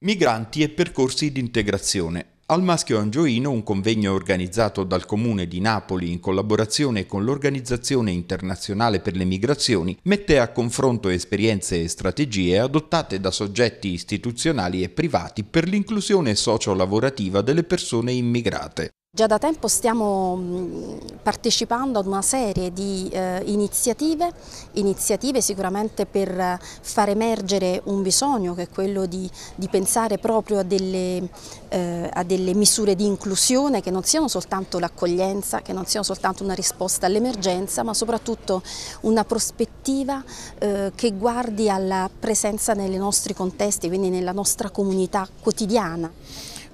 Migranti e percorsi di integrazione. Al Maschio Angioino, un convegno organizzato dal Comune di Napoli in collaborazione con l'Organizzazione Internazionale per le Migrazioni, mette a confronto esperienze e strategie adottate da soggetti istituzionali e privati per l'inclusione socio-lavorativa delle persone immigrate. Già da tempo stiamo mm, partecipando ad una serie di eh, iniziative, iniziative sicuramente per far emergere un bisogno che è quello di, di pensare proprio a delle, eh, a delle, misure di inclusione che non siano soltanto l'accoglienza, che non siano soltanto una risposta all'emergenza, ma soprattutto una prospettiva eh, che guardi alla presenza nei nostri contesti, quindi nella nostra comunità quotidiana.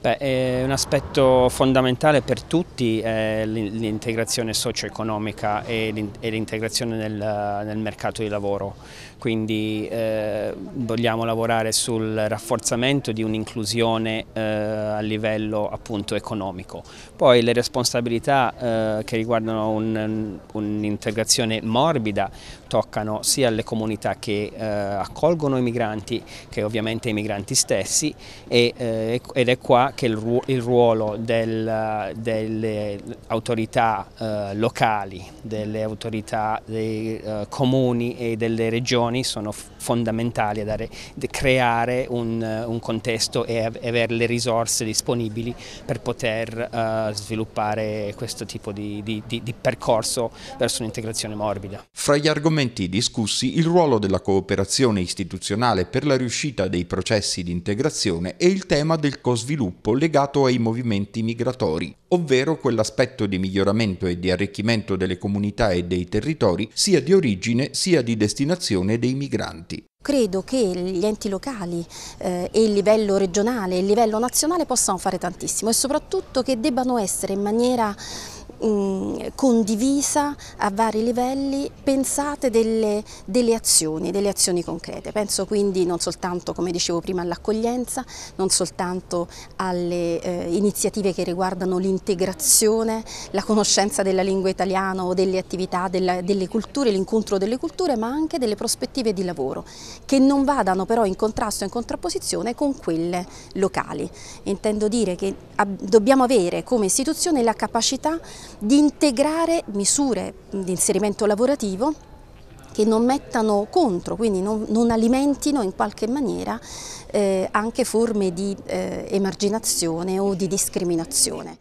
Beh, è un aspetto fondamentale per tutti eh, l'integrazione socio-economica e l'integrazione nel, nel, mercato di lavoro, quindi eh, vogliamo lavorare sul rafforzamento di un'inclusione eh, a livello appunto economico. Poi le responsabilità eh, che riguardano un'integrazione morbida toccano sia le comunità che eh, accolgono i migranti che ovviamente i migranti stessi e, eh, ed è qua che il ruolo del, delle autorità eh, locali, delle autorità dei eh, comuni e delle regioni sono fondamentali a dare, creare un, un, contesto e avere le risorse disponibili per poter eh, sviluppare questo tipo di, di, di, di percorso verso un'integrazione morbida. Fra gli argomenti discussi il ruolo della cooperazione istituzionale per la riuscita dei processi di integrazione e il tema del cosviluppo sviluppo legato ai movimenti migratori, ovvero quell'aspetto di miglioramento e di arricchimento delle comunità e dei territori sia di origine sia di destinazione dei migranti. Credo che gli enti locali eh, e il livello regionale e il livello nazionale possano fare tantissimo e soprattutto che debbano essere in maniera mh, mm, condivisa a vari livelli, pensate delle, delle, azioni, delle azioni concrete. Penso quindi non soltanto, come dicevo prima, all'accoglienza, non soltanto alle eh, iniziative che riguardano l'integrazione, la conoscenza della lingua italiana o delle attività, della, delle culture, l'incontro delle culture, ma anche delle prospettive di lavoro, che non vadano però in contrasto e in contrapposizione con quelle locali. Intendo dire che dobbiamo avere come istituzione la capacità di integrare integrare misure di inserimento lavorativo che non mettano contro, quindi non, non alimentino in qualche maniera eh, anche forme di eh, emarginazione o di discriminazione.